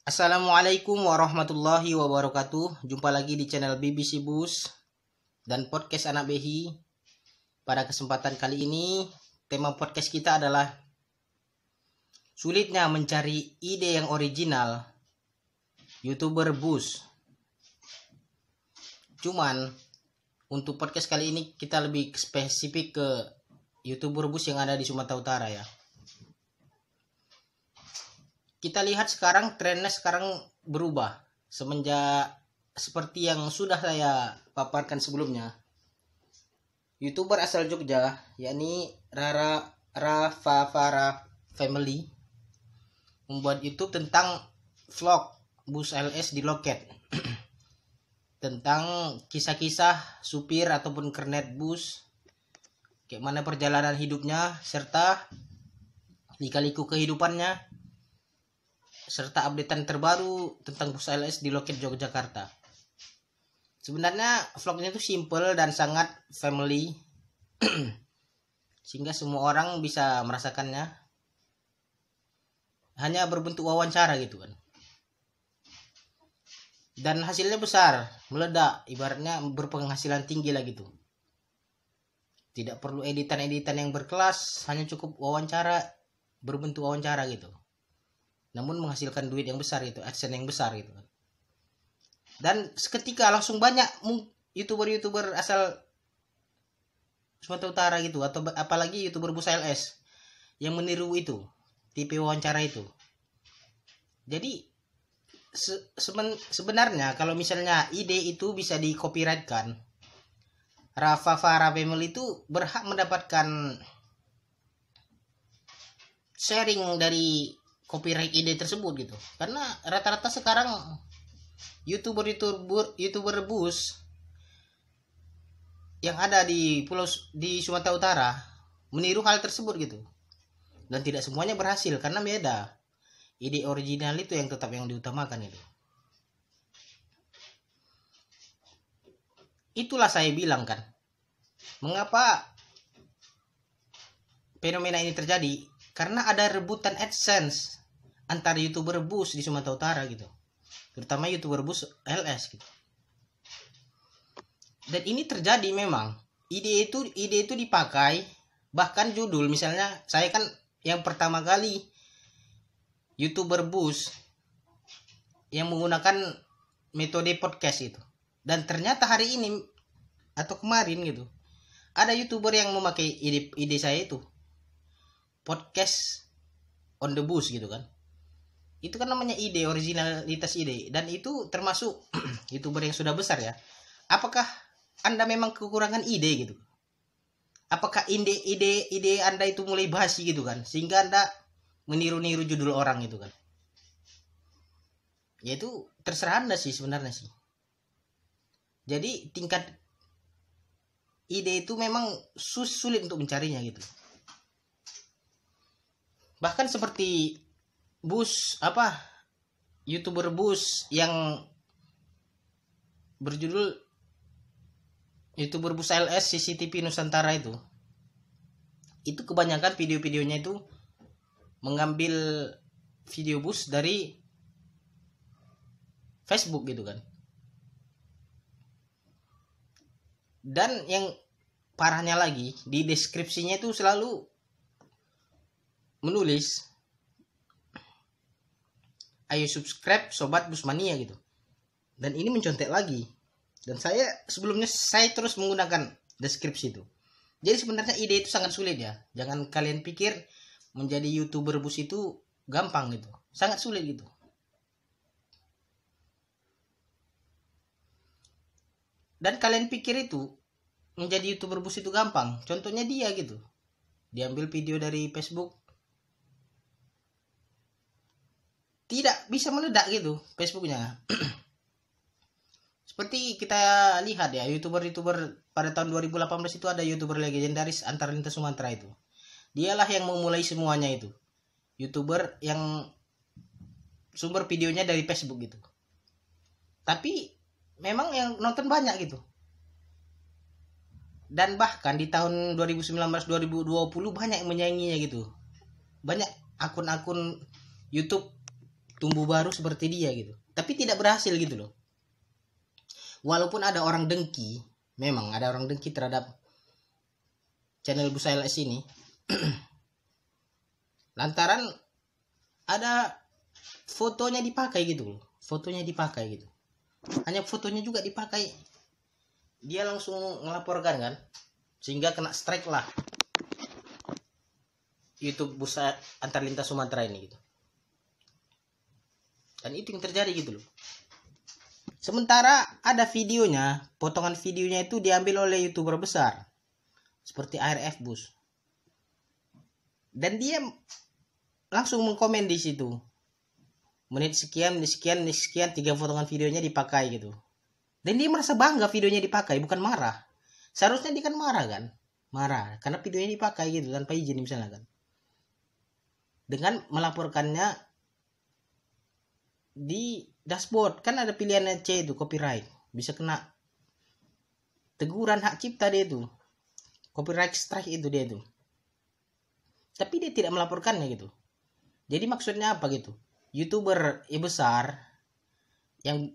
Assalamualaikum warahmatullahi wabarakatuh. Jumpa lagi di channel BBC Bus dan podcast Anak Behi. Pada kesempatan kali ini, tema podcast kita adalah sulitnya mencari ide yang original YouTuber Bus. Cuman untuk podcast kali ini kita lebih spesifik ke YouTuber Bus yang ada di Sumatera Utara ya kita lihat sekarang trennya sekarang berubah semenjak seperti yang sudah saya paparkan sebelumnya. Youtuber asal Jogja, yakni Rara rafa Rafafara Family membuat YouTube tentang vlog bus LS di loket. tentang kisah-kisah supir ataupun kernet bus, kayak mana perjalanan hidupnya serta lika-liku kehidupannya serta updatean terbaru tentang bus LS di loket Yogyakarta. Sebenarnya vlognya itu simple dan sangat family sehingga semua orang bisa merasakannya. Hanya berbentuk wawancara gitu kan. Dan hasilnya besar, meledak, ibaratnya berpenghasilan tinggi lah gitu. Tidak perlu editan-editan yang berkelas, hanya cukup wawancara berbentuk wawancara gitu namun menghasilkan duit yang besar itu adsense yang besar itu kan. dan seketika langsung banyak youtuber-youtuber asal Sumatera Utara gitu atau apalagi youtuber busa LS yang meniru itu tipe wawancara itu jadi se seben sebenarnya kalau misalnya ide itu bisa di copyright kan Rafa Farah Bemel itu berhak mendapatkan sharing dari copyright ide tersebut gitu karena rata-rata sekarang youtuber youtuber youtuber rebus yang ada di pulau di Sumatera Utara meniru hal tersebut gitu dan tidak semuanya berhasil karena beda ide original itu yang tetap yang diutamakan itu itulah saya bilang kan mengapa fenomena ini terjadi karena ada rebutan AdSense antara youtuber bus di Sumatera Utara gitu terutama youtuber bus LS gitu dan ini terjadi memang ide itu ide itu dipakai bahkan judul misalnya saya kan yang pertama kali youtuber bus yang menggunakan metode podcast itu dan ternyata hari ini atau kemarin gitu ada youtuber yang memakai ide ide saya itu podcast on the bus gitu kan itu kan namanya ide originalitas ide dan itu termasuk youtuber yang sudah besar ya apakah anda memang kekurangan ide gitu apakah ide ide ide anda itu mulai basi gitu kan sehingga anda meniru-niru judul orang gitu kan ya itu terserah anda sih sebenarnya sih jadi tingkat ide itu memang sulit untuk mencarinya gitu bahkan seperti bus apa youtuber bus yang berjudul youtuber bus LS CCTV Nusantara itu itu kebanyakan video-videonya itu mengambil video bus dari Facebook gitu kan dan yang parahnya lagi di deskripsinya itu selalu menulis ayo subscribe sobat Busmania gitu dan ini mencontek lagi dan saya sebelumnya saya terus menggunakan deskripsi itu jadi sebenarnya ide itu sangat sulit ya jangan kalian pikir menjadi youtuber bus itu gampang gitu sangat sulit gitu dan kalian pikir itu menjadi youtuber bus itu gampang contohnya dia gitu diambil video dari Facebook tidak bisa meledak gitu Facebooknya seperti kita lihat ya youtuber-youtuber pada tahun 2018 itu ada youtuber legendaris antar lintas Sumatera itu dialah yang memulai semuanya itu youtuber yang sumber videonya dari Facebook gitu tapi memang yang nonton banyak gitu dan bahkan di tahun 2019 2020 banyak yang menyainginya gitu banyak akun-akun YouTube tumbuh baru seperti dia gitu tapi tidak berhasil gitu loh walaupun ada orang dengki memang ada orang dengki terhadap channel Busailas ini lantaran ada fotonya dipakai gitu loh fotonya dipakai gitu hanya fotonya juga dipakai dia langsung melaporkan kan sehingga kena strike lah YouTube Busa Lintas Sumatera ini gitu dan itu yang terjadi gitu loh sementara ada videonya potongan videonya itu diambil oleh youtuber besar seperti ARF Bus dan dia langsung mengkomen di situ menit sekian menit sekian menit sekian tiga potongan videonya dipakai gitu dan dia merasa bangga videonya dipakai bukan marah seharusnya dia kan marah kan marah karena videonya dipakai gitu tanpa izin misalnya kan dengan melaporkannya di dashboard kan ada pilihan C itu copyright bisa kena teguran hak cipta dia itu copyright strike itu dia itu tapi dia tidak melaporkannya gitu jadi maksudnya apa gitu youtuber ya besar yang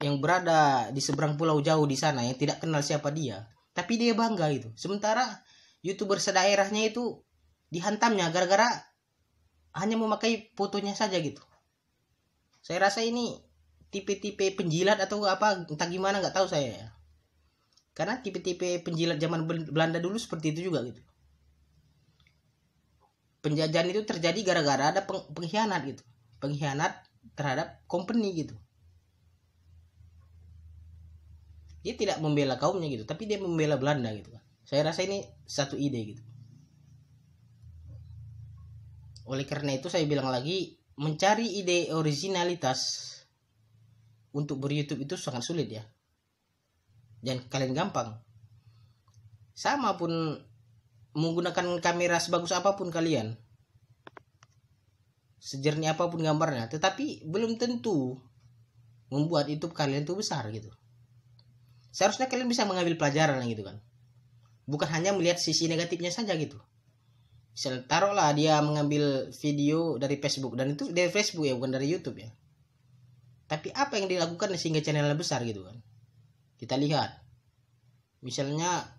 yang berada di seberang pulau jauh di sana yang tidak kenal siapa dia tapi dia bangga itu sementara youtuber sedaerahnya itu dihantamnya gara-gara hanya memakai fotonya saja gitu saya rasa ini tipe-tipe penjilat atau apa entah gimana nggak tahu saya karena tipe-tipe penjilat zaman Belanda dulu seperti itu juga gitu penjajahan itu terjadi gara-gara ada peng pengkhianat gitu pengkhianat terhadap company gitu dia tidak membela kaumnya gitu tapi dia membela Belanda gitu saya rasa ini satu ide gitu oleh karena itu saya bilang lagi mencari ide originalitas untuk ber YouTube itu sangat sulit ya dan kalian gampang sama pun menggunakan kamera sebagus apapun kalian sejernih apapun gambarnya tetapi belum tentu membuat YouTube kalian tuh besar gitu seharusnya kalian bisa mengambil pelajaran gitu kan bukan hanya melihat sisi negatifnya saja gitu misal taruhlah dia mengambil video dari Facebook dan itu dari Facebook ya bukan dari YouTube ya tapi apa yang dilakukan sehingga channelnya besar gitu kan kita lihat misalnya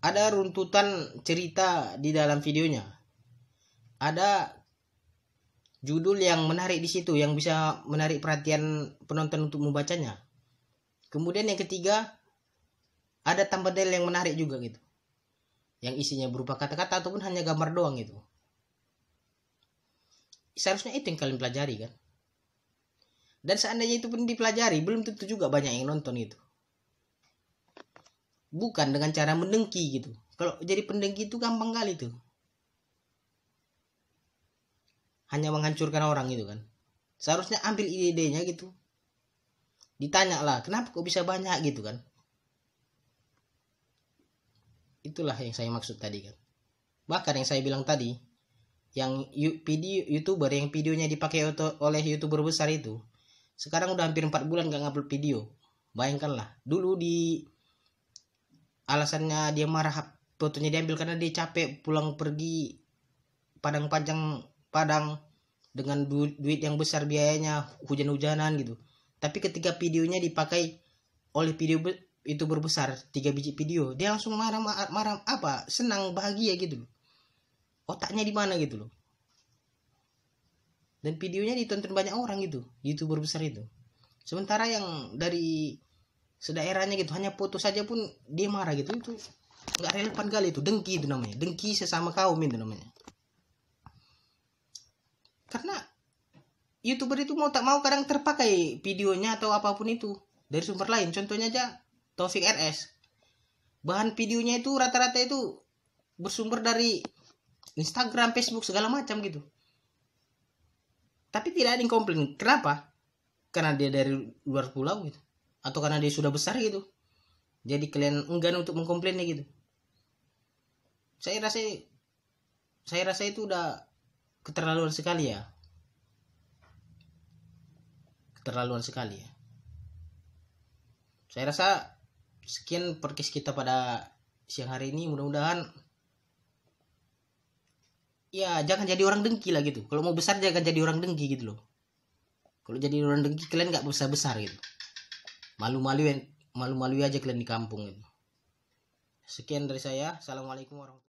ada runtutan cerita di dalam videonya ada judul yang menarik di situ yang bisa menarik perhatian penonton untuk membacanya kemudian yang ketiga ada thumbnail yang menarik juga gitu yang isinya berupa kata-kata ataupun hanya gambar doang itu. Seharusnya itu yang kalian pelajari kan. Dan seandainya itu pun dipelajari, belum tentu juga banyak yang nonton itu. Bukan dengan cara mendengki gitu. Kalau jadi pendengki itu gampang kali tuh. Hanya menghancurkan orang itu kan. Seharusnya ambil ide-idenya gitu. Ditanya lah, kenapa kok bisa banyak gitu kan itulah yang saya maksud tadi kan bahkan yang saya bilang tadi yang video youtuber yang videonya dipakai oleh youtuber besar itu sekarang udah hampir 4 bulan gak ngupload video bayangkanlah dulu di alasannya dia marah fotonya diambil karena dia capek pulang pergi padang panjang padang dengan du duit yang besar biayanya hujan-hujanan gitu tapi ketika videonya dipakai oleh video youtuber besar tiga biji video dia langsung marah marah apa senang bahagia gitu loh otaknya di mana gitu loh dan videonya ditonton banyak orang gitu youtuber besar itu sementara yang dari sedaerahnya gitu hanya foto saja pun dia marah gitu itu nggak relevan kali itu dengki itu namanya dengki sesama kaum itu namanya karena youtuber itu mau tak mau kadang terpakai videonya atau apapun itu dari sumber lain contohnya aja Taufik RS bahan videonya itu rata-rata itu bersumber dari Instagram, Facebook segala macam gitu. Tapi tidak ada yang komplain. Kenapa? Karena dia dari luar pulau gitu. Atau karena dia sudah besar gitu. Jadi kalian enggan untuk mengkomplainnya gitu. Saya rasa saya rasa itu udah keterlaluan sekali ya keterlaluan sekali ya saya rasa sekian podcast kita pada siang hari ini mudah-mudahan ya jangan jadi orang dengki lah gitu kalau mau besar jangan jadi orang dengki gitu loh kalau jadi orang dengki kalian nggak bisa besar gitu malu-maluin malu-malu aja kalian di kampung gitu sekian dari saya assalamualaikum warahmatullahi